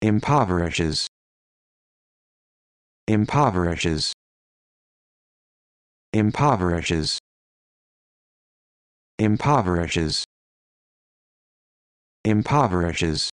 impoverishes impoverishes impoverishes impoverishes impoverishes